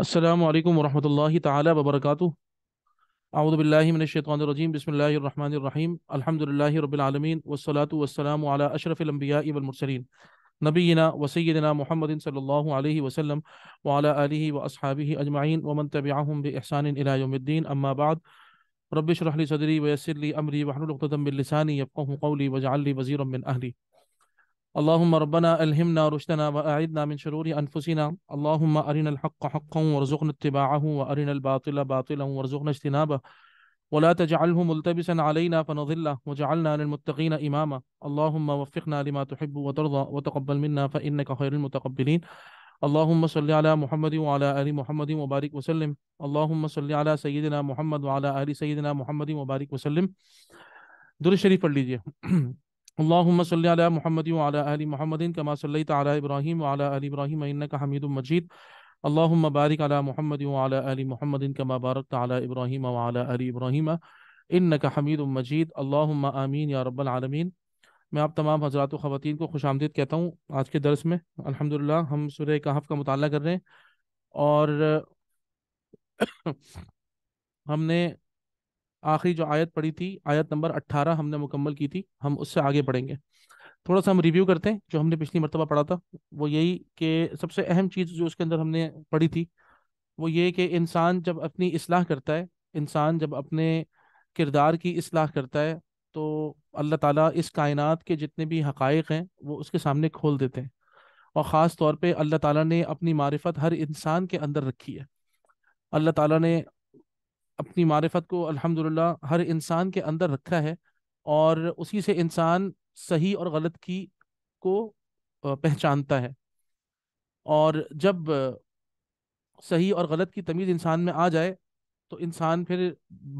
अल्लाम वरहमल ताली वबरक आउदबिल्लिमिनशैतरजीम बसमीम अल्हम्दुलिल्लाहि रब्बिल आलमीन वस्सलातु वस्सलामु अला अशरफिल अंबिया वल मुरसलीन नबीना वसैदना मोहम्मद सल्लल्लाहु अलैहि वसल्लम व अला आलिहि व अस्हाबिहि अजमाइन व मन तबिअहुम बि इहसान इला यौमिद्दीन अम्मा बाद रब्बिशरह ली सदरी वयस्सिर ली अमरी वहलुल उक़दतम मिन लिसानी यफ़क़हु क़ौली वजअल ली वज़ीरम मिन अहली اللهم ربنا ألهمنا رشدنا وأعذنا من شرور أنفسنا اللهم أرنا الحق حقا وارزقنا اتباعه وأرنا الباطل باطلا وارزقنا اجتنابه ولا تجعله ملتبسا علينا فنضل وجعلنا للمتقين إماما اللهم وفقنا لما تحب وترضى وتقبل منا فإنك خير المتقبلين اللهم صل على محمد وعلى آل محمد وبارك وسلم اللهم صل على سيدنا محمد وعلى آل سيدنا محمد وبارك وسلم درود शरीफ पढ़ लीजिए अल्लाम सल महमद अली महमदिन कमा सल तब्राहिम अली इब्राहिम का हमीद मजीद अल्लाम बारिक अला महमद अली महमदिन कमा बारक इब्राहिम अली इब्राहिम इन का हमीद मजीद अल्लाम आमीन या रबालमीन मैं आप तमाम हजरात ख़वान को खुश आमदीद कहता हूँ आज के दरस में अल्हम्दुलिल्लाह हम सुरह कहफ का मुताल कर रहे हैं और हमने आखिरी जो आयत पढ़ी थी आयत नंबर 18 हमने मुकम्मल की थी हम उससे आगे पढ़ेंगे थोड़ा सा हम रिव्यू करते हैं जो हमने पिछली मरतबा पढ़ा था वो यही कि सबसे अहम चीज़ जो उसके अंदर हमने पढ़ी थी वो ये कि इंसान जब अपनी असलाह करता है इंसान जब अपने किरदार की असलाह करता है तो अल्लाह ताला इस कायनात के जितने भी हक़ हैं वो उसके सामने खोल देते हैं और ख़ास तौर पे अल्लाह ताला ने अपनी मारिफत हर इंसान के अंदर रखी है अल्लाह ताला ने अपनी मारफत को अल्हम्दुलिल्लाह हर इंसान के अंदर रखा है और उसी से इंसान सही और गलत की को पहचानता है और जब सही और गलत की तमीज़ इंसान में आ जाए तो इंसान फिर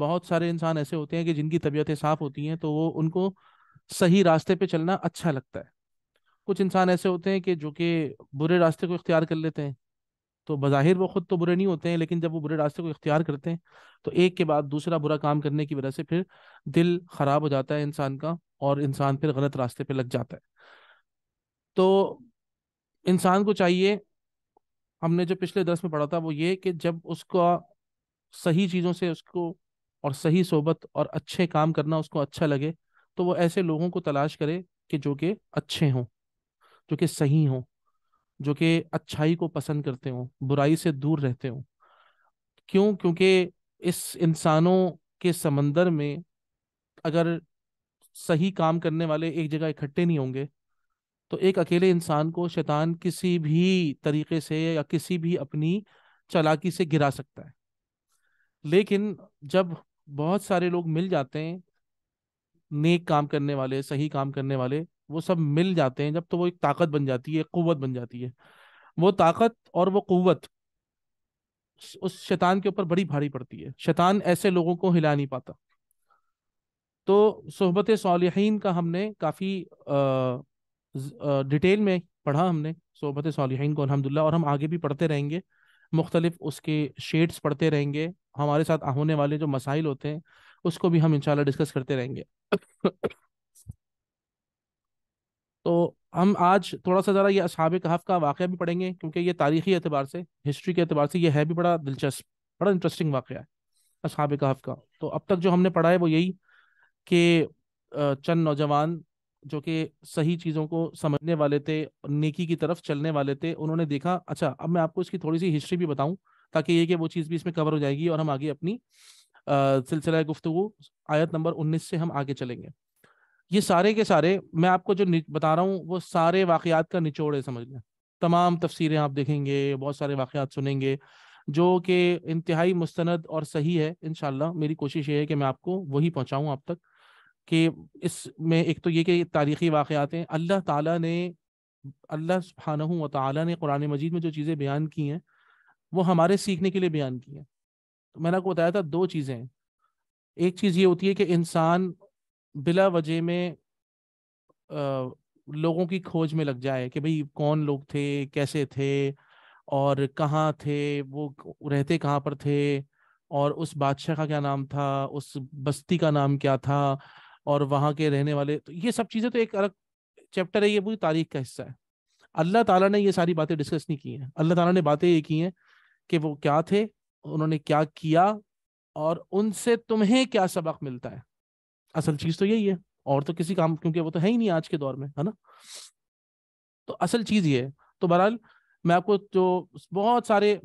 बहुत सारे इंसान ऐसे होते हैं कि जिनकी तबीयतें साफ़ होती हैं तो वो उनको सही रास्ते पे चलना अच्छा लगता है कुछ इंसान ऐसे होते हैं कि जो कि बुरे रास्ते को इख्तियार कर लेते हैं तो बज़ाहिर वो खुद तो बुरे नहीं होते हैं लेकिन जब वो बुरे रास्ते को इख्तियार करते हैं तो एक के बाद दूसरा बुरा काम करने की वजह से फिर दिल ख़राब हो जाता है इंसान का और इंसान फिर गलत रास्ते पर लग जाता है तो इंसान को चाहिए हमने जो पिछले दस में पढ़ा था वो ये कि जब उसका सही चीज़ों से उसको और सही सोबत और अच्छे काम करना उसको अच्छा लगे तो वो ऐसे लोगों को तलाश करे कि जो कि अच्छे हों जो कि सही हों जो कि अच्छाई को पसंद करते हों बुराई से दूर रहते हों क्यों क्योंकि इस इंसानों के समंदर में अगर सही काम करने वाले एक जगह इकट्ठे नहीं होंगे तो एक अकेले इंसान को शैतान किसी भी तरीके से या किसी भी अपनी चालाकी से गिरा सकता है लेकिन जब बहुत सारे लोग मिल जाते हैं नेक काम करने वाले सही काम करने वाले वो सब मिल जाते हैं जब तो वो एक ताकत बन जाती है कुवत बन जाती है वो ताकत और वो कुवत उस शैतान के ऊपर बड़ी भारी पड़ती है शैतान ऐसे लोगों को हिला नहीं पाता तो सोहबत सालहीन का हमने काफ़ी डिटेल में पढ़ा हमने सोहबत सालहीन को अलहमदिल्ला और हम आगे भी पढ़ते रहेंगे मुख्तलिफ उसके शेड्स पढ़ते रहेंगे हमारे साथ होने वाले जो मसाइल होते हैं उसको भी हम इंशाल्लाह डिस्कस करते रहेंगे तो हम आज थोड़ा सा ज़रा ये असहाब कहाफ का वाक़ भी पढ़ेंगे क्योंकि ये तारीखी एतबार से हिस्ट्री के अतबार से ये है भी बड़ा दिलचस्प बड़ा इंटरेस्टिंग वाक़ है असहाब कहाफ का तो अब तक जो हमने पढ़ा है वो यही कि चंद नौजवान जो कि सही चीज़ों को समझने वाले थे नेकी की तरफ चलने वाले थे उन्होंने देखा अच्छा अब मैं आपको इसकी थोड़ी सी हिस्ट्री भी बताऊँ ताकि ये कि वो चीज़ भी इसमें कवर हो जाएगी और हम आगे अपनी सिलसिला गुफ्तु आयत नंबर उन्नीस से हम आगे चलेंगे ये सारे के सारे मैं आपको जो बता रहा हूँ वो सारे वाकयात का निचोड़ है समझ लें तमाम तफसीरें आप देखेंगे बहुत सारे वाकयात सुनेंगे जो कि इंतहाई मुस्ंद और सही है इन मेरी कोशिश ये है कि मैं आपको वही पहुँचाऊँ आप तक कि इसमें एक तो ये कि तारीख़ी वाक़ात हैं अल्लाह ताला ने अल्लाह सुबहाना व ताला ने कुरान मजीद में जो चीज़ें बयान की हैं वो हमारे सीखने के लिए बयान की हैं तो मैंने आपको बताया था दो चीज़ें हैं एक चीज़ ये होती है कि इंसान बिला वजह में आ, लोगों की खोज में लग जाए कि भाई कौन लोग थे कैसे थे और कहाँ थे वो रहते कहाँ पर थे और उस बादशाह का क्या नाम था उस बस्ती का नाम क्या था और वहाँ के रहने वाले तो ये सब चीज़ें तो एक अलग चैप्टर है ये पूरी तारीख का हिस्सा है अल्लाह ताला ने ये सारी बातें डिस्कस नहीं की हैं अल्लाह ताला ने बातें ये की हैं कि वो क्या थे उन्होंने क्या किया और उनसे तुम्हें क्या सबक मिलता है असल चीज तो यही है और तो किसी काम क्योंकि वो तो है ही नहीं आज के दौर में है ना तो असल चीज ये है तो बहरहाल मैं आपको जो बहुत सारे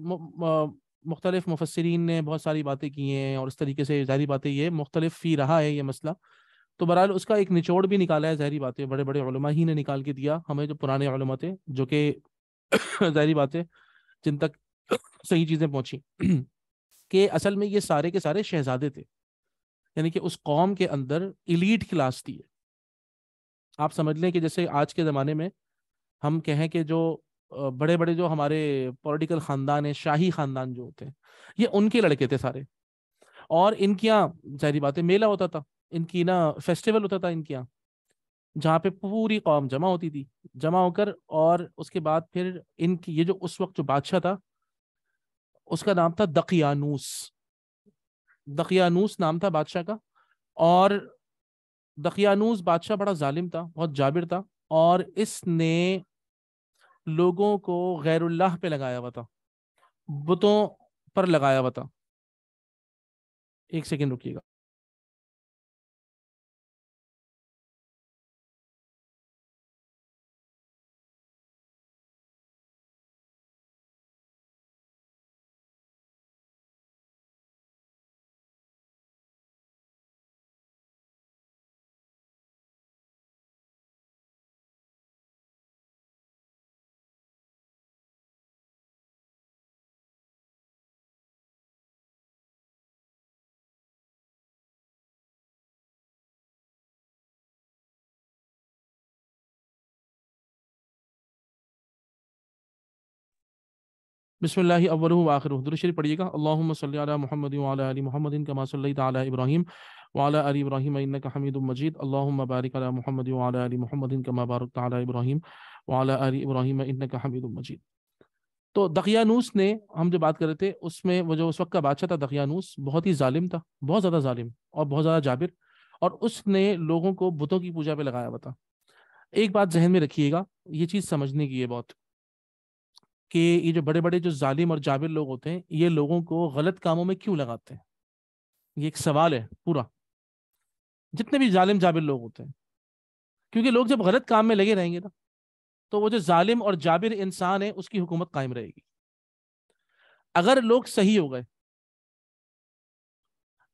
मुख्तलिफ मुफसरीन ने बहुत सारी बातें की हैं और इस तरीके से जहरी बातें ये मुख्तलिफ ही रहा है ये मसला तो बहरहाल उसका एक निचोड़ भी निकाला है जहरी बातें बड़े बड़े ही ने निकाल के दिया हमें जो पुराने थे जो कि जहरी बातें जिन तक सही चीज़ें पहुंची कि असल में ये सारे के सारे शहजादे थे यानी कि उस कौम के अंदर इलीट क्लास थी आप समझ लें कि जैसे आज के ज़माने में हम कहें कि जो बड़े बड़े जो हमारे पॉलिटिकल ख़ानदान हैं शाही ख़ानदान जो होते हैं ये उनके लड़के थे सारे और इनके यहाँ बात बातें मेला होता था इनकी ना फेस्टिवल होता था इनके यहाँ जहाँ पे पूरी कौम जमा होती थी जमा होकर और उसके बाद फिर इनकी ये जो उस वक्त जो बादशाह था उसका नाम था दकियानूस दखियानूस नाम था बादशाह का और दखियानूस बादशाह बड़ा जालिम था बहुत जाबिर था और इसने लोगों को गैरुल्लाह पे लगाया हुआ था बुतों पर लगाया हुआ था एक सेकेंड रुकिएगा बिसमिल्ल पढ़िएगा अल्लाम सल मोहम्मद वाली मोहम्मदिन कमा इब्राहिम वाला अली इब्राहिम हमीद मजीद अल्लाम बारिक अला मोहम्मद वाली मोहम्मदिन कमा बारक इब्राहिम वाला अली इब्राहिम हमीद मजीद तो दकियानूस ने हम जो बात कर रहे थे उसमें वो जो उस वक्त का बादशाह था दकियानूस बहुत ही ालिम था बहुत ज़्यादा ालिम और बहुत ज़्यादा जाबिर और उसने लोगों को बुतों की पूजा पे लगाया हुआ था एक बात जहन में रखिएगा ये चीज़ समझने की है बहुत कि ये जो बड़े बड़े जो जालिम और जाबिर लोग होते हैं ये लोगों को गलत कामों में क्यों लगाते हैं ये एक सवाल है पूरा जितने भी जालिम जाबिर लोग होते हैं क्योंकि लोग जब गलत काम में लगे रहेंगे ना तो वो जो जालिम और जाबिर इंसान है उसकी हुकूमत कायम रहेगी अगर लोग सही हो गए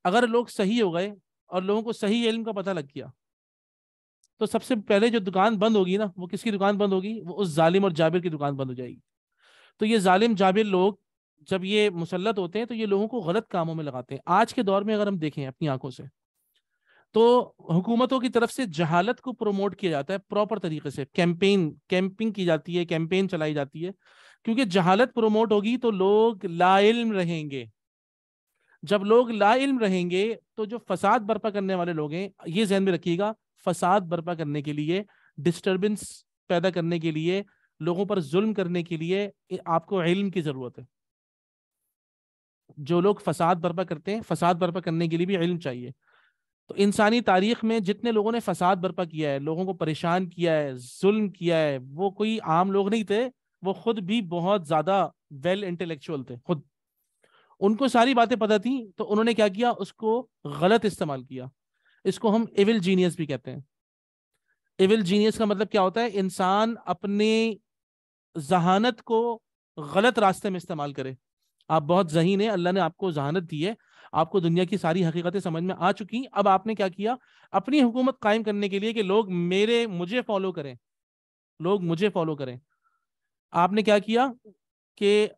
अगर लोग सही हो गए और लोगों को सही इल्म का पता लग गया तो सबसे पहले जो दुकान बंद होगी ना वो किसकी दुकान बंद होगी वो उस जालिम और जाबिर की दुकान बंद हो जाएगी तो ये ालिम जाबिर लोग जब ये मुसलत होते हैं तो ये लोगों को गलत कामों में लगाते हैं आज के दौर में अगर हम देखें अपनी आंखों से तो हुकूमतों की तरफ से जहालत को प्रमोट किया जाता है प्रॉपर तरीके से कैंपेन कैंपिंग की जाती है कैंपेन चलाई जाती है क्योंकि जहालत प्रमोट होगी तो लोग लाइल्म रहेंगे जब लोग लाइल्म रहेंगे तो जो फसाद बर्पा करने वाले लोग हैं ये जहन में रखिएगा फसाद बर्पा करने के लिए डिस्टर्बेंस पैदा करने के लिए लोगों पर जुल्म करने के लिए आपको इल्म की ज़रूरत है जो लोग फसाद बर्पा करते हैं फसाद बर्पा करने के लिए भी इल्म चाहिए तो इंसानी तारीख में जितने लोगों ने फसाद बर्पा किया है लोगों को परेशान किया है जुल्म किया है वो कोई आम लोग नहीं थे वो खुद भी बहुत ज़्यादा वेल इंटेलेक्चुअल थे खुद उनको सारी बातें पता थी तो उन्होंने क्या किया उसको गलत इस्तेमाल किया इसको हम एविल जीनियस भी कहते हैं एविल जीनियस का मतलब क्या होता है इंसान अपने जहानत को गलत रास्ते में इस्तेमाल करे आप बहुत जहीन है अल्लाह ने आपको जहानत दी है आपको दुनिया की सारी हकीकतें समझ में आ चुकी अब आपने क्या किया अपनी हुकूमत कायम करने के लिए कि लोग मेरे मुझे फॉलो करें लोग मुझे फॉलो करें आपने क्या किया कि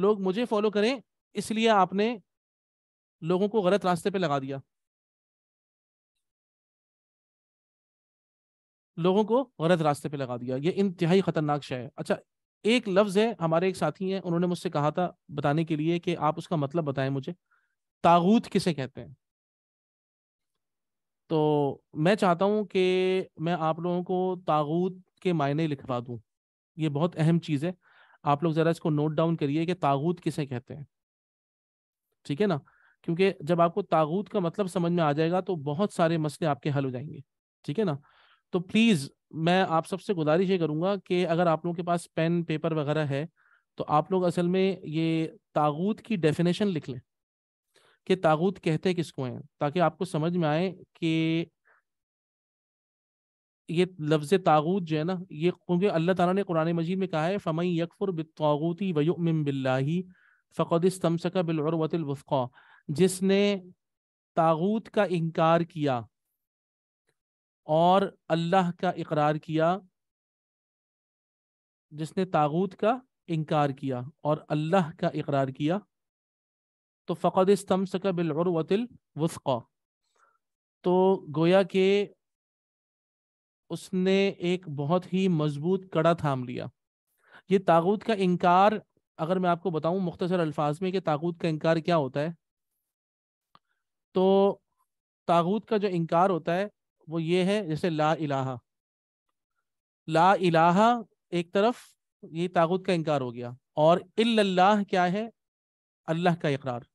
लोग मुझे फॉलो करें इसलिए आपने लोगों को गलत रास्ते पे लगा दिया लोगों को गलत रास्ते पे लगा दिया ये इंतहाई खतरनाक शय है अच्छा एक लफ्ज है हमारे एक साथी हैं उन्होंने मुझसे कहा था बताने के लिए कि आप उसका मतलब बताएं मुझे तागूत किसे कहते हैं तो मैं चाहता हूं कि मैं आप लोगों को तागूत के मायने लिखवा दूं ये बहुत अहम चीज़ है आप लोग ज़रा इसको नोट डाउन करिए कि तागूत किसे कहते हैं ठीक है ना क्योंकि जब आपको तागूत का मतलब समझ में आ जाएगा तो बहुत सारे मसले आपके हल हो जाएंगे ठीक है ना तो प्लीज़ मैं आप सबसे गुजारिश ये करूँगा कि अगर आप लोगों के पास पेन पेपर वगैरह है तो आप लोग असल में ये तागूत की डेफिनेशन लिख लें कि तागूत कहते किसको हैं ताकि आपको समझ में आए कि ये लफ्ज़ तागूत जो है ना ये क्योंकि अल्लाह ताला ने कुरान मजीद में कहा है फ़मई यकफुर बितागूती वयुमिन बिल्लाही फ़कदिस तमसका बिलवतुल्वफ़ा जिसने तागूत का इनकार किया और अल्लाह का इकरार किया जिसने तागूत का इनकार किया और अल्लाह का इकरार किया तो फ़कद सक बिलवतिल वस्क़ा तो गोया के उसने एक बहुत ही मजबूत कड़ा थाम लिया ये तागूत का इनकार अगर मैं आपको बताऊं मुख्तसर अल्फाज में कि तागूत का इनकार क्या होता है तो तागूत का जो इनकार होता है वो ये है जैसे ला इलाहा ला इलाहा एक तरफ ये तागुत का इनकार हो गया और इल्लाह क्या है अल्लाह का इकरार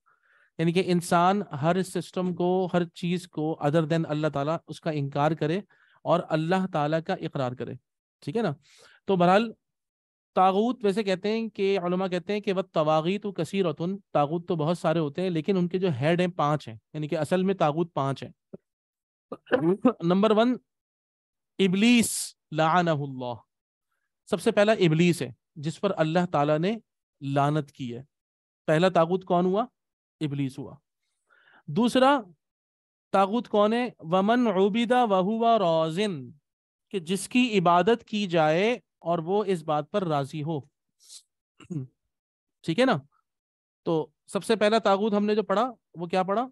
यानी कि इंसान हर सिस्टम को हर चीज़ को अदर देन अल्लाह ताला उसका इनकार करे और अल्लाह ताला का इकरार करे ठीक है ना तो बहरहाल तागूत वैसे कहते हैं कि उलमा कहते हैं कि वह तवागी तो कसीरतुन तागूत तो बहुत सारे होते हैं लेकिन उनके जो हेड हैं पांच हैं यानी कि असल में तागूत पाँच हैं नंबर वन इबलीस लाना सबसे पहला इबलीस है जिस पर अल्लाह ताला ने लानत की है पहला तागुत कौन हुआ इबलीस हुआ दूसरा तागुत कौन है वमन उबिदा वहुआ रोजिन कि जिसकी इबादत की जाए और वो इस बात पर राजी हो ठीक है ना तो सबसे पहला तागुत हमने जो पढ़ा वो क्या पढ़ा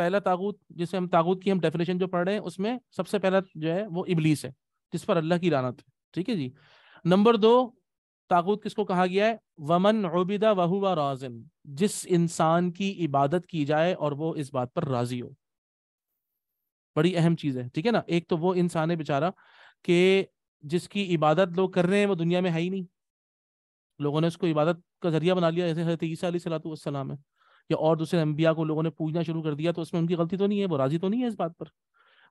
पहला तागूत जिसे हम तागूत की हम डेफिनेशन जो पढ़ रहे हैं उसमें सबसे पहला जो है वो इबलीस है जिस पर अल्लाह की रानत है ठीक है जी नंबर दो तागूत किसको कहा गया है वमन ओबिदा वहुआ राजन जिस इंसान की इबादत की जाए और वो इस बात पर राजी हो बड़ी अहम चीज है ठीक है ना एक तो वो इंसान है बेचारा कि जिसकी इबादत लोग कर रहे हैं वो दुनिया में है ही नहीं लोगों ने उसको इबादत का जरिया बना लिया जैसे हजरत ईसा सलाम है या और दूसरे अम्बिया को लोगों ने पूजना शुरू कर दिया तो उसमें उनकी गलती तो नहीं है वो राजी तो नहीं है इस बात पर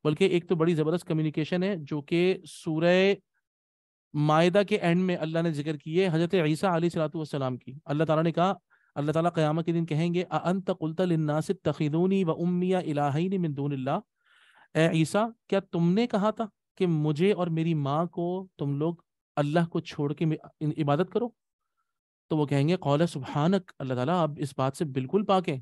बल्कि एक तो बड़ी ज़बरदस्त कम्युनिकेशन है जो कि सूर्य मायदा के एंड में अल्लाह ने जिक्र किए हज़रत ईसा सलाम की अल्लाह ताला ने कहा अल्लाह ताला क़यामत के दिन कहेंगे अंत कुलतलनासिब तखीदूनी व ईसा क्या तुमने कहा था कि मुझे और मेरी माँ को तुम लोग अल्लाह को छोड़ के इबादत करो तो वो कहेंगे कौल सुबहानक अल्लाह ताला आप इस बात से बिल्कुल पाके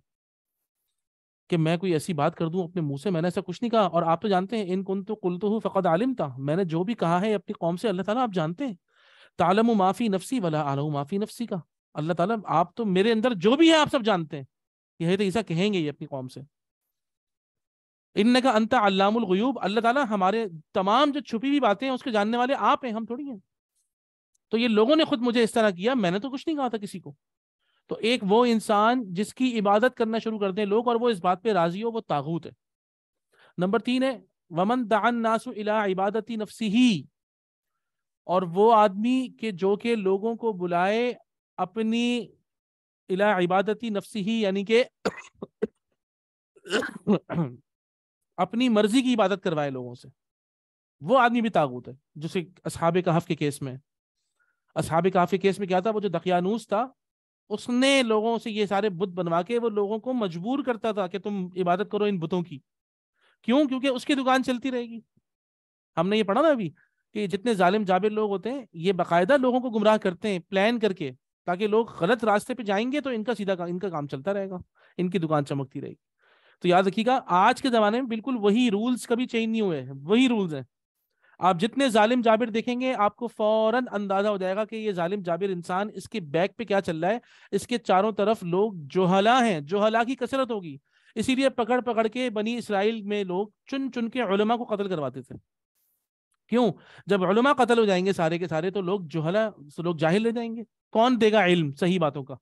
कि मैं कोई ऐसी बात कर दूं अपने मुंह से मैंने ऐसा कुछ नहीं कहा और आप तो जानते हैं इन कुन तो कुल तो फ़कद आलिम था मैंने जो भी कहा है अपनी कौम से अल्लाह ताला आप जानते हैं तालम माफ़ी नफसी वाला आलम माफ़ी नफसी का अल्लाह ताला आप तो मेरे अंदर जो भी है आप सब जानते हैं यही तो ऐसा कहेंगे ये अपनी कौम से इन का अंत गयूब अल्लाह ताला हमारे तमाम जो छुपी हुई बातें हैं उसके जानने वाले आप हैं हम थोड़ी हैं तो ये लोगों ने खुद मुझे इस तरह किया मैंने तो कुछ नहीं कहा था किसी को तो एक वो इंसान जिसकी इबादत करना शुरू कर दें लोग और वो इस बात पे राजी हो वो ताबूत है नंबर तीन है वमन दान नासु इला इबादती नफसी ही और वो आदमी के जो के लोगों को बुलाए अपनी इला इबादती नफसी ही यानी कि अपनी मर्जी की इबादत करवाए लोगों से वो आदमी भी ताबूत है जैसे असहाबे कहफ के केस में असहाब काफ़ी केस में क्या था वो जो दखियानूस था उसने लोगों से ये सारे बुत बनवा के वो लोगों को मजबूर करता था कि तुम इबादत करो इन बुतों की क्यों क्योंकि उसकी दुकान चलती रहेगी हमने ये पढ़ा ना अभी कि जितने जालिम जाबिर लोग होते हैं ये बाकायदा लोगों को गुमराह करते हैं प्लान करके ताकि लोग गलत रास्ते पे जाएंगे तो इनका सीधा का, इनका काम चलता रहेगा इनकी दुकान चमकती रहेगी तो याद रखिएगा आज के ज़माने में बिल्कुल वही रूल्स कभी चेंज नहीं हुए हैं वही रूल्स हैं आप जितने जालिम जाबिर देखेंगे आपको फौरन अंदाजा हो जाएगा कि ये जालिम जाबिर इंसान इसके बैक पे क्या चल रहा है इसके चारों तरफ लोग जोहला हैं जोहला की कसरत होगी इसीलिए पकड़ पकड़ के बनी इसराइल में लोग चुन चुन के को कत्ल करवाते थे क्यों जब उलमा कत्ल हो जाएंगे सारे के सारे तो लोग जोहला लोग जाहिल रह जाएंगे कौन देगा इल्म सही बातों का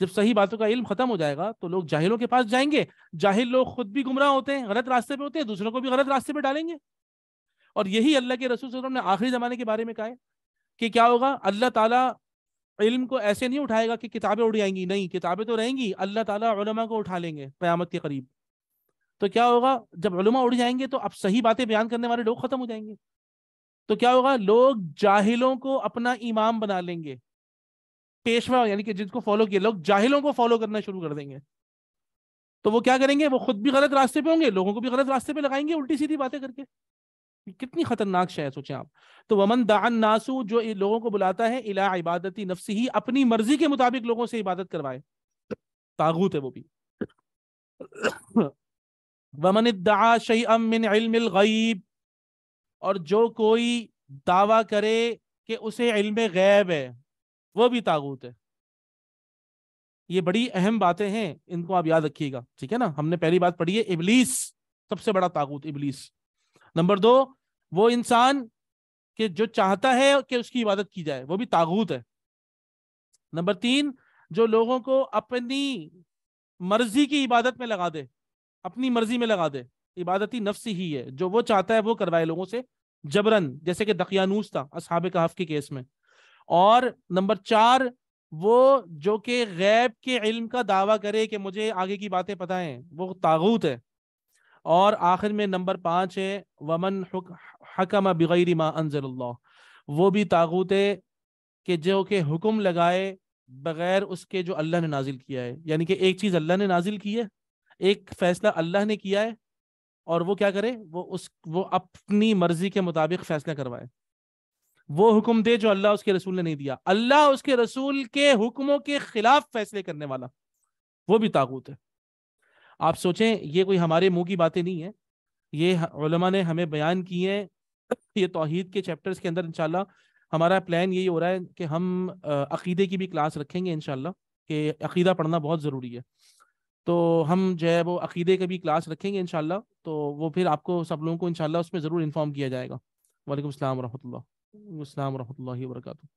जब सही बातों का इल्म खत्म हो जाएगा तो लोग जाहिलों के पास जाएंगे जाहिल लोग खुद भी गुमराह होते हैं गलत रास्ते पे होते हैं दूसरों को भी गलत रास्ते पे डालेंगे और यही अल्लाह के रसूल ने आखिरी ज़माने के बारे में कहा है कि क्या होगा अल्लाह ताला इल्म को ऐसे नहीं उठाएगा कि किताबें उड़ जाएंगी नहीं किताबें तो रहेंगी अल्लाह ताला उलमा को उठा लेंगे क़यामत के करीब तो क्या होगा जब उलमा उड़ जाएंगे तो अब सही बातें बयान करने वाले लोग ख़त्म हो जाएंगे तो क्या होगा लोग जाहिलों को अपना इमाम बना लेंगे पेशवा यानी कि जिनको फॉलो किए लोग जाहिलों को फॉलो करना शुरू कर देंगे तो वो क्या करेंगे वो खुद भी गलत रास्ते पे होंगे लोगों को भी गलत रास्ते पे लगाएंगे उल्टी सीधी बातें करके कितनी खतरनाक शय है सोचें आप तो वमन दान नासू जो लोगों को बुलाता है इला इबादती नफसी ही अपनी मर्जी के मुताबिक लोगों से इबादत करवाए तागूत है वो भी वमन दा शही अमिन गईब और जो कोई दावा करे कि उसे इल्म गैब है वो भी तागूत है ये बड़ी अहम बातें हैं इनको आप याद रखिएगा ठीक है ना हमने पहली बात पढ़ी है इबलीस सबसे बड़ा तागूत इबलीस नंबर दो वो इंसान के जो चाहता है कि उसकी इबादत की जाए वो भी तागूत है नंबर तीन जो लोगों को अपनी मर्जी की इबादत में लगा दे अपनी मर्जी में लगा दे इबादती नफ्स ही है जो वो चाहता है वो करवाए लोगों से जबरन जैसे कि दकियानूस था असहाब कहाफ के केस में और नंबर चार वो जो कि गैब के इल्म का दावा करे कि मुझे आगे की बातें पता हैं वो तागूत है और आखिर में नंबर पाँच है वमन हकम बगैर माँ अनजल्ला वो भी है कि जो के हुक्म लगाए बगैर उसके जो अल्लाह ने नाजिल किया है यानी कि एक चीज़ अल्लाह ने नाजिल की है एक फ़ैसला अल्लाह ने किया है और वो क्या करे वो उस वो अपनी मर्जी के मुताबिक फ़ैसला करवाए वो हुक्म दे जो अल्लाह उसके रसूल ने नहीं दिया अल्लाह उसके रसूल के हुक्मों के खिलाफ फैसले करने वाला वो भी ताकूत है आप सोचें ये कोई हमारे मुंह की बातें नहीं है ये उलमा ने हमें बयान किए हैं ये तोहहीद के चैप्टर्स के अंदर इनशाला हमारा प्लान यही हो रहा है कि हम अकीदे की भी क्लास रखेंगे इनशाला कि अकीदा पढ़ना बहुत ज़रूरी है तो हम जो है वो अकीदे की भी क्लास रखेंगे इनशाला तो वो फिर आपको सब लोगों को इनशाला उसमें ज़रूर इन्फॉर्म किया जाएगा वालेकुम अस्सलाम वरहमतुल्लाह अस्सलाम वरहमतुल्लाहि वरकatuh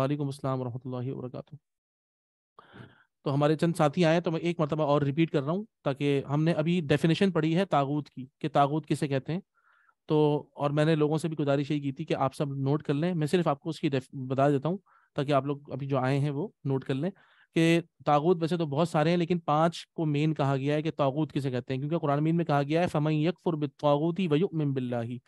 वालेकुम अस्सलाम वरहमतुल्लाहि वरकatuh तो हमारे चंद साथी आए तो मैं एक मरतबा और रिपीट कर रहा हूँ ताकि हमने अभी डेफिनेशन पढ़ी है तागूत की कि तागूत किसे कहते हैं तो और मैंने लोगों से भी गुजारिश यही की थी कि आप सब नोट कर लें मैं सिर्फ आपको उसकी बता देता हूँ ताकि आप लोग अभी जो आए हैं वो नोट कर लें कि तागूत वैसे तो बहुत सारे हैं लेकिन पांच को मेन कहा गया है कि तागूत किसे कहते हैं क्योंकि कुरान मीन में कहा गया है फमई यकफुर बितागूती वयुमिन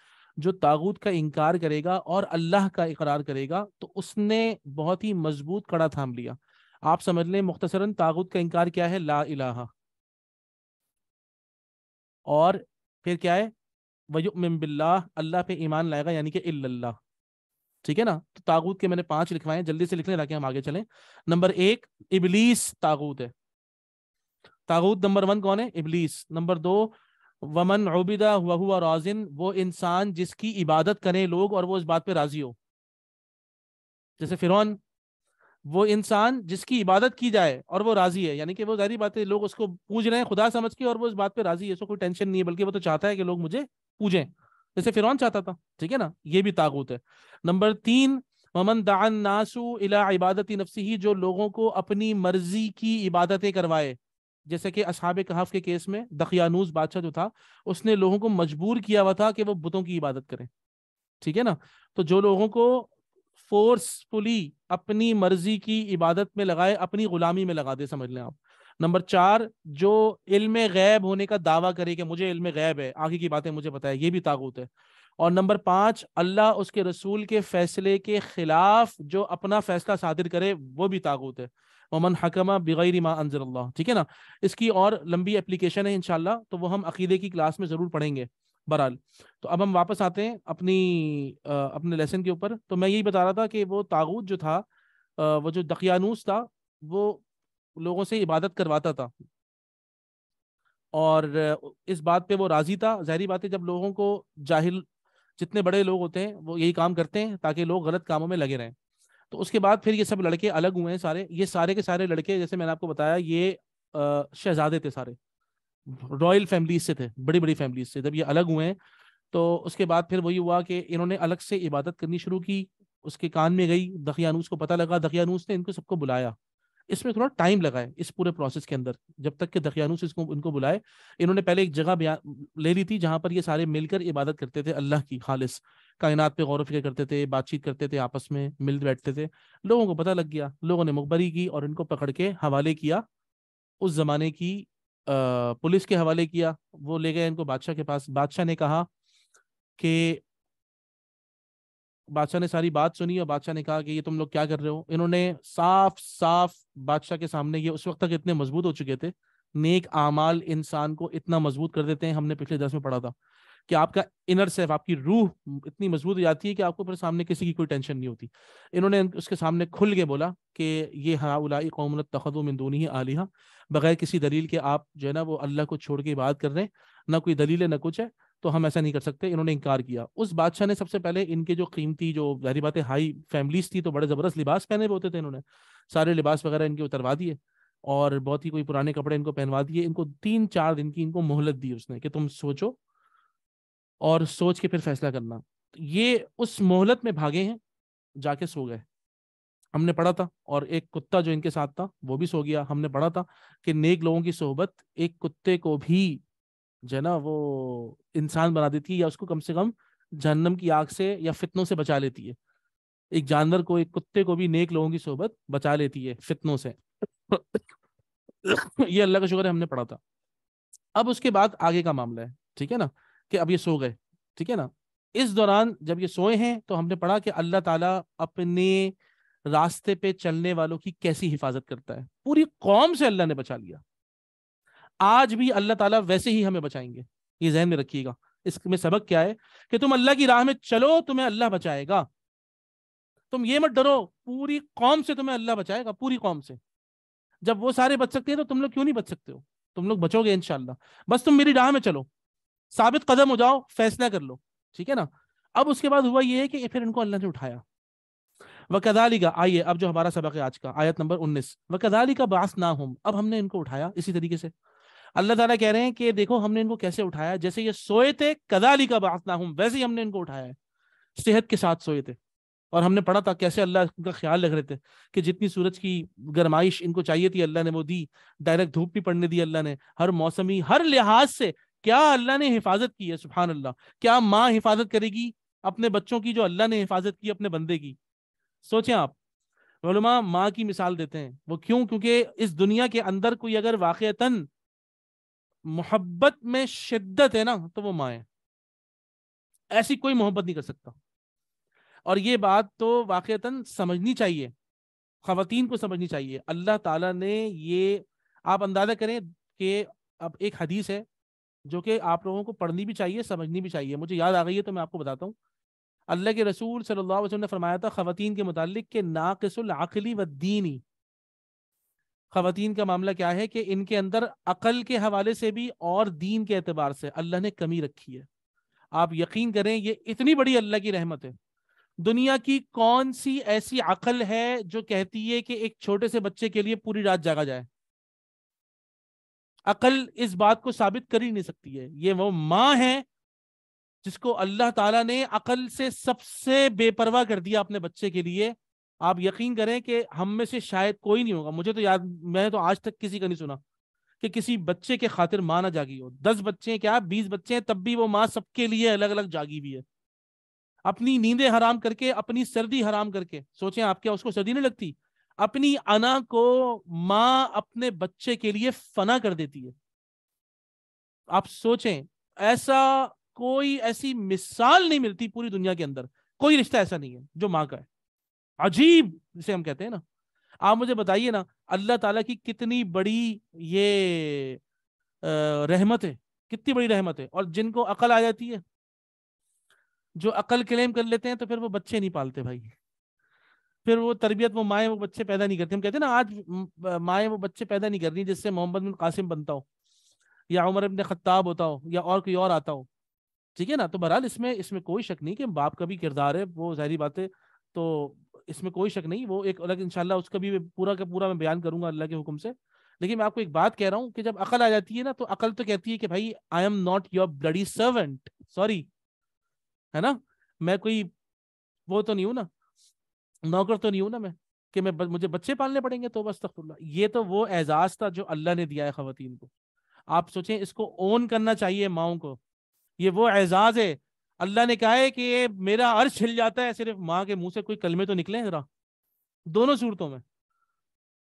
जो तागूत का इनकार करेगा और अल्लाह का इकरार करेगा तो उसने बहुत ही मजबूत कड़ा थाम लिया आप समझ लें मुख्तसरन तागुत का इनकार क्या है ला इलाहा और फिर क्या है वयुमिन बिल्लाह अल्लाह पे ईमान लाएगा यानी कि इल्लल्लाह ठीक है ना तो तागूत के मैंने पांच लिखवाए जल्दी से लिखने ताकि हम आगे चलें नंबर एक इबलीस तागूत है तागूत नंबर वन कौन है इबलीस नंबर दो वमन ओबिदा वहुआ राजिन वो इंसान जिसकी इबादत करें लोग और वो इस बात पे राजी हो जैसे फिरौन वो इंसान जिसकी इबादत की जाए और वो राजी है यानी कि वो जारी बात है लोग उसको पूज रहे हैं खुदा समझ के और वो इस बात पे राजी है इसको कोई टेंशन नहीं है बल्कि वो तो चाहता है कि लोग मुझे पूजें जैसे फिरौन चाहता था ठीक है ना ये भी ताकूत है नंबर तीन ममन दान नासु इला इबादती नफसी ही जो लोगों को अपनी मर्जी की इबादतें करवाए जैसे कि असहाब कहाफ के केस में दखयानूज बादशाह जो था उसने लोगों को मजबूर किया हुआ था कि वो बुतों की इबादत करें ठीक है ना तो जो लोगों को फोर्सफुली अपनी मर्जी की इबादत में लगाए अपनी गुलामी में लगा दे समझ लें आप नंबर चार जो इल्म गैब होने का दावा करे कि मुझे इल्म गैब है आगे की बातें मुझे पता है ये भी ताकूत है और नंबर पाँच अल्लाह उसके रसूल के फैसले के खिलाफ जो अपना फैसला सादिर करे वो भी ताकूत है ममन हकमा बगैर माँ अनजर ठीक है ना इसकी और लंबी एप्लीकेशन है इनशाला तो वो हम अकीदे की क्लास में ज़रूर पढ़ेंगे बहरहाल तो अब हम वापस आते हैं अपनी आ, अपने लेसन के ऊपर तो मैं यही बता रहा था कि वो तागूत जो था आ, वो जो दकियानूस था वो लोगों से इबादत करवाता था और इस बात पे वो राजी था जहरी बात है जब लोगों को जाहिल जितने बड़े लोग होते हैं वो यही काम करते हैं ताकि लोग गलत कामों में लगे रहें तो उसके बाद फिर ये सब लड़के अलग हुए हैं सारे ये सारे के सारे लड़के जैसे मैंने आपको बताया ये शहजादे थे सारे रॉयल फैमिली से थे बड़ी बड़ी फैमिली से जब ये अलग हुए तो उसके बाद फिर वही हुआ कि इन्होंने अलग से इबादत करनी शुरू की उसके कान में गई दखियानूस को पता लगा दखियानूस ने इनको सबको बुलाया इसमें थोड़ा टाइम लगा है इस पूरे प्रोसेस के अंदर जब तक कि दखियानूस इसको उनको बुलाए इन्होंने पहले एक जगह ले ली थी जहाँ पर ये सारे मिलकर इबादत करते थे अल्लाह की खालिस कायनात पे गौर फिक्र करते थे बातचीत करते थे आपस में मिल बैठते थे लोगों को पता लग गया लोगों ने मुखबरी की और इनको पकड़ के हवाले किया उस जमाने की पुलिस के हवाले किया वो ले गए इनको बादशाह के पास बादशाह ने कहा कि बादशाह ने सारी बात सुनी और बादशाह ने कहा कि ये तुम लोग क्या कर रहे हो इन्होंने साफ साफ बादशाह के सामने ये उस वक्त तक इतने मजबूत हो चुके थे नेक आमाल इंसान को इतना मजबूत कर देते हैं हमने पिछले दस में पढ़ा था कि आपका इनर सेल्फ आपकी रूह इतनी मजबूत हो जाती है कि आपको फिर सामने किसी की कोई टेंशन नहीं होती इन्होंने उसके सामने खुल के बोला कि ये हाँ उलाई कौमल ही आलिहा बगैर किसी दलील के आप जो है ना वो अल्लाह को छोड़ के बात कर रहे हैं ना कोई दलील है ना कुछ है तो हम ऐसा नहीं कर सकते इन्होंने इनकार किया उस बादशाह ने सबसे पहले इनके जो कीमती जो जहरी बातें हाई फैमिलीज थी तो बड़े ज़बरदस्त लिबास पहने हुए होते थे इन्होंने सारे लिबास वगैरह इनके उतरवा दिए और बहुत ही कोई पुराने कपड़े इनको पहनवा दिए इनको तीन चार दिन की इनको मोहलत दी उसने कि तुम सोचो और सोच के फिर फैसला करना ये उस मोहलत में भागे हैं जाके सो गए हमने पढ़ा था और एक कुत्ता जो इनके साथ था वो भी सो गया हमने पढ़ा था कि नेक लोगों की सोहबत एक कुत्ते को भी जो है ना वो इंसान बना देती है या उसको कम से कम जहन्नम की आग से या फितनों से बचा लेती है एक जानवर को एक कुत्ते को भी नेक लोगों की सोहबत बचा लेती है फितनों से ये अल्लाह का शुक्र है हमने पढ़ा था अब उसके बाद आगे का मामला है ठीक है ना कि अब ये सो गए ठीक है ना इस दौरान जब ये सोए हैं तो हमने पढ़ा कि अल्लाह ताला अपने रास्ते पे चलने वालों की कैसी हिफाजत करता है पूरी कौम से अल्लाह ने बचा लिया आज भी अल्लाह ताला वैसे ही हमें बचाएंगे ये जहन में रखिएगा इसमें सबक क्या है कि तुम अल्लाह की राह में चलो तुम्हें अल्लाह बचाएगा तुम ये मत डरो पूरी कौम से तुम्हें अल्लाह बचाएगा पूरी कौम से जब वो सारे बच सकते हैं तो तुम लोग क्यों नहीं बच सकते हो तुम लोग बचोगे इनशाला बस तुम मेरी राह में चलो साबित कदम हो जाओ फैसला कर लो ठीक है ना अब उसके बाद हुआ ये है कि फिर इनको अल्लाह ने उठाया कदाली का आइए अब जो हमारा सबक है आज का आयत नंबर वह कदाली का बास ना हम अब हमने इनको उठाया इसी तरीके से अल्लाह ताला कह रहे हैं कि देखो हमने इनको कैसे उठाया जैसे ये सोए थे कदाली का बास ना हूं वैसे ही हमने इनको उठाया है सेहत के साथ सोए थे और हमने पढ़ा था कैसे अल्लाह का ख्याल रख रहे थे कि जितनी सूरज की गरमाइश इनको चाहिए थी अल्लाह ने वो दी डायरेक्ट धूप भी पड़ने दी अल्लाह ने हर मौसमी हर लिहाज से क्या अल्लाह ने हिफाजत की है सुबहान अल्लाह क्या माँ हिफाजत करेगी अपने बच्चों की जो अल्लाह ने हिफाजत की अपने बंदे की सोचें आप मौलमा माँ की मिसाल देते हैं वो क्यों क्योंकि इस दुनिया के अंदर कोई अगर वाक़ता मोहब्बत में शिद्दत है ना तो वो माँ है ऐसी कोई मोहब्बत नहीं कर सकता और ये बात तो वाक़ता समझनी चाहिए खातिन को समझनी चाहिए अल्लाह ताला ने ये आप अंदाज़ा करें कि अब एक हदीस है जो कि आप लोगों को पढ़नी भी चाहिए समझनी भी चाहिए मुझे याद आ गई है तो मैं आपको बताता हूँ अल्लाह के रसूल सल्लल्लाहु अलैहि वसल्लम ने फरमाया था ख़वातीन के मुतालिक के नाकसलआली व दीनी ख़वातीन का मामला क्या है कि इनके अंदर अकल के हवाले से भी और दीन के अतबार से अल्लाह ने कमी रखी है आप यकीन करें ये इतनी बड़ी अल्लाह की रहमत है दुनिया की कौन सी ऐसी अकल है जो कहती है कि एक छोटे से बच्चे के लिए पूरी रात जागा जाए अकल इस बात को साबित कर ही नहीं सकती है ये वो माँ है जिसको अल्लाह ताला ने अकल से सबसे बेपरवाह कर दिया अपने बच्चे के लिए आप यकीन करें कि हम में से शायद कोई नहीं होगा मुझे तो याद मैंने तो आज तक किसी का नहीं सुना कि किसी बच्चे के खातिर माँ ना जागी हो दस बच्चे हैं क्या बीस बच्चे हैं तब भी वो माँ सबके लिए अलग अलग जागी भी है अपनी नींदें हराम करके अपनी सर्दी हराम करके सोचें आप क्या उसको सर्दी नहीं लगती अपनी अना को माँ अपने बच्चे के लिए फना कर देती है आप सोचें ऐसा कोई ऐसी मिसाल नहीं मिलती पूरी दुनिया के अंदर कोई रिश्ता ऐसा नहीं है जो माँ का है अजीब जिसे हम कहते हैं ना आप मुझे बताइए ना अल्लाह ताला की कितनी बड़ी ये रहमत है कितनी बड़ी रहमत है और जिनको अकल आ जाती है जो अकल क्लेम कर लेते हैं तो फिर वो बच्चे नहीं पालते भाई फिर वो तरबियत वो माएँ वो बच्चे पैदा नहीं करती हम कहते हैं ना आज माएँ वो बच्चे पैदा नहीं कर रही जिससे मोहम्मद बिन कासिम बनता हो या उमर इबन खत्ताब होता हो या और कोई और आता हो ठीक है ना तो बहरहाल इसमें इसमें कोई शक नहीं कि बाप का भी किरदार है वो जाहरी बात है तो इसमें कोई शक नहीं वो एक अलग इनशाला उसका भी पूरा का पूरा मैं बयान करूंगा अल्लाह के हुक्म से लेकिन मैं आपको एक बात कह रहा हूँ कि जब अकल आ जाती है ना तो अकल तो कहती है कि भाई I am not your bloody servant sorry है ना मैं कोई वो तो नहीं हूँ ना नौकर तो नहीं हूं ना मैं कि मैं मुझे बच्चे पालने पड़ेंगे तो बस तखुल्ला ये तो वो एजाज था जो अल्लाह ने दिया है खातन को आप सोचें इसको ओन करना चाहिए माओ को ये वो एजाज है अल्लाह ने कहा है कि मेरा अर्ज छिल जाता है सिर्फ माँ के मुंह से कोई कलमे तो निकले जरा दोनों सूरतों में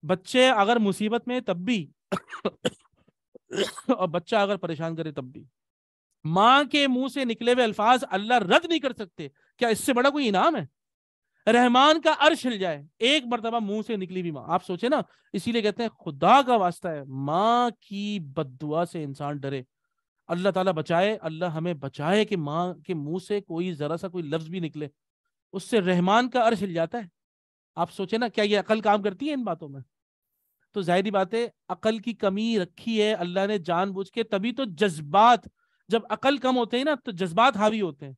बच्चे अगर मुसीबत में तब भी और बच्चा अगर परेशान करे तब भी माँ के मुंह से निकले हुए अल्फाज अल्लाह रद्द नहीं कर सकते क्या इससे बड़ा कोई इनाम है रहमान का अर्श हिल जाए एक मरतबा मुंह से निकली भी माँ आप सोचे ना इसीलिए कहते हैं खुदा का वास्ता है माँ की बदुआ से इंसान डरे अल्लाह ताला बचाए अल्लाह हमें बचाए कि माँ के मुंह से कोई जरा सा कोई लफ्ज भी निकले उससे रहमान का अर्श हिल जाता है आप सोचे ना क्या ये अकल काम करती है इन बातों में तो जाहिर बात है अकल की कमी रखी है अल्लाह ने जानबूझ के तभी तो जज्बात जब अकल कम होते हैं ना तो जज्बात हावी होते हैं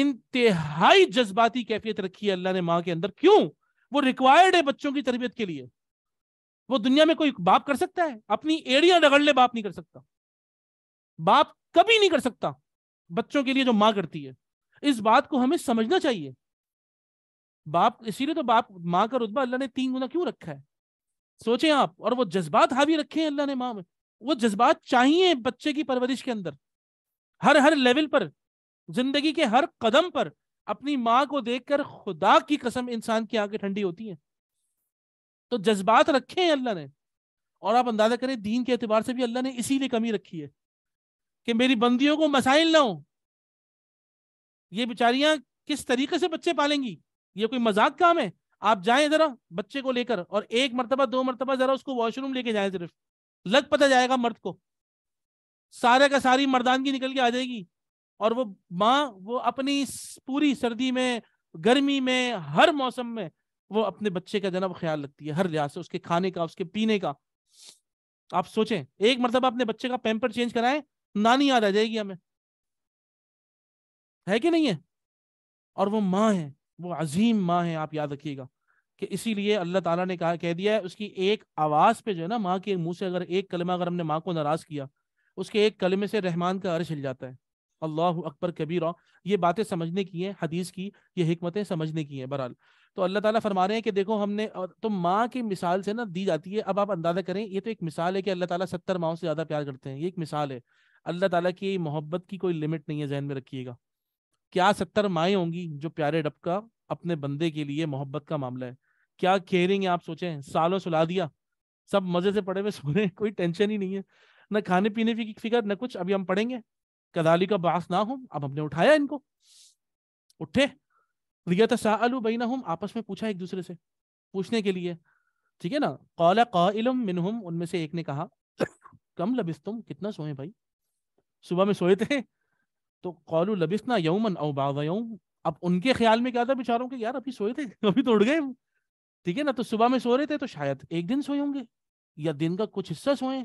इंतहाई जज्बाती कैफियत रखी है अल्लाह ने माँ के अंदर क्यों वो रिक्वायर्ड है बच्चों की तरबियत के लिए वो दुनिया में कोई बाप कर सकता है अपनी एड़ियां रगड़ ले बाप नहीं कर सकता बाप कभी नहीं कर सकता बच्चों के लिए जो माँ करती है इस बात को हमें समझना चाहिए बाप इसीलिए तो बाप माँ का रुतबा अल्लाह ने तीन गुना क्यों रखा है सोचें आप और वो जज्बात हावी रखे हैं अल्लाह ने माँ में वो जज्बात चाहिए बच्चे की परवरिश के अंदर हर हर लेवल पर जिंदगी के हर कदम पर अपनी माँ को देखकर खुदा की कसम इंसान की आंखें ठंडी होती हैं तो जज्बात रखे हैं अल्लाह ने और आप अंदाजा करें दीन के अतबार से भी अल्लाह ने इसीलिए कमी रखी है कि मेरी बंदियों को मसाइल ना हो ये बेचारियां किस तरीके से बच्चे पालेंगी ये कोई मजाक काम है आप जाएं जरा बच्चे को लेकर और एक मरतबा दो मरतबा जरा उसको वॉशरूम लेके जाए सिर्फ लग पता जाएगा मर्द को सारे का सारी मर्दानगी निकल के आ जाएगी और वो माँ वो अपनी पूरी सर्दी में गर्मी में हर मौसम में वो अपने बच्चे का जनाब ख्याल रखती है हर लिहाज से उसके खाने का उसके पीने का आप सोचें एक मतलब अपने बच्चे का पैम्पर चेंज कराएं नानी याद आ जाएगी हमें है कि नहीं है और वो माँ है वो अजीम माँ है आप याद रखिएगा कि इसीलिए अल्लाह ताला ने कहा कह दिया है उसकी एक आवाज़ पे जो है ना माँ के मुंह से अगर एक कलमा अगर हमने माँ को नाराज़ किया उसके एक कलमे से रहमान का अर्श हिल जाता है अल्लाह अकबर कबीरा ये बातें समझने की हैं हदीस की ये हमतें समझने की हैं बहरहाल तो अल्लाह ताला फरमा रहे हैं कि देखो हमने तो माँ की मिसाल से ना दी जाती है अब आप अंदाजा करें ये तो एक मिसाल है कि अल्लाह ताला सत्तर माओ से ज़्यादा प्यार करते हैं ये एक मिसाल है अल्लाह ताला की मोहब्बत की कोई लिमिट नहीं है जहन में रखिएगा क्या सत्तर माएँ होंगी जो प्यारे डब का अपने बंदे के लिए मोहब्बत का मामला है क्या केयरिंग है आप सोचें सालों सुला दिया सब मज़े से पड़े हुए सो रहे हैं कोई टेंशन ही नहीं है ना खाने पीने की फिक्र ना कुछ अभी हम पढ़ेंगे कदाली का बास ना हो अब हमने उठाया इनको उठे रियत सालू बैना हम आपस में पूछा एक दूसरे से पूछने के लिए ठीक है ना कौला कौलम मिनहुम उनमें से एक ने कहा कम लबिस तुम कितना सोए भाई सुबह में सोए थे तो कौलू ना यौमन औ बाऊ अब उनके ख्याल में क्या था बेचारों के यार अभी सोए थे अभी तो उड़ गए ठीक है ना तो सुबह में सो रहे थे तो शायद एक दिन सोए होंगे या दिन का कुछ हिस्सा सोए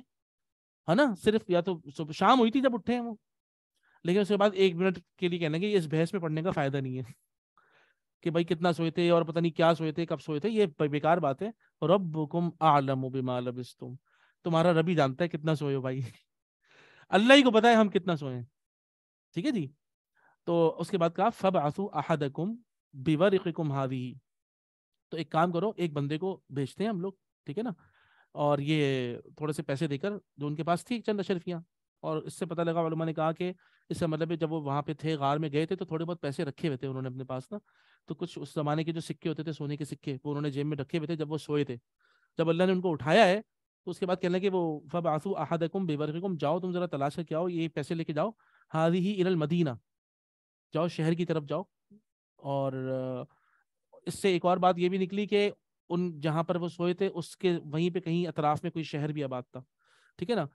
है ना सिर्फ या तो शाम हुई थी जब उठे हैं वो लेकिन उसके बाद एक मिनट के लिए कहना कि इस बहस में पढ़ने का फायदा नहीं है कि भाई कितना सोए थे और पता नहीं क्या सोए थे कब सोए थे ये बेकार बात है रब अब कुम आलम बिमा लबिस तुम तुम्हारा रबी जानता है कितना सोए हो भाई अल्लाह ही को पता है हम कितना सोए ठीक है जी तो उसके बाद कहा फब आसू अहदकुम बिवर हावी तो एक काम करो एक बंदे को भेजते हैं हम लोग ठीक है ना और ये थोड़े से पैसे देकर जो उनके पास थी चंद अशरफियाँ और इससे पता लगा वालमा ने कहा कि इसका मतलब है जब वो वहाँ पे थे गार में गए थे तो थोड़े बहुत पैसे रखे हुए थे उन्होंने अपने पास ना तो कुछ उस जमाने के जो सिक्के होते थे सोने के सिक्के वो उन्होंने जेब में रखे हुए थे जब वो सोए थे जब अल्लाह ने उनको उठाया है तो उसके बाद कहना कि वो फब आंसू अहादकुम बेबरकुम जाओ तुम जरा तलाश करके आओ ये पैसे लेके जाओ हाजी ही इरल मदीना जाओ शहर की तरफ जाओ और इससे एक और बात ये भी निकली कि उन जहाँ पर वो सोए थे उसके वहीं पे कहीं अतराफ में कोई शहर भी आबाद था ठीक है ना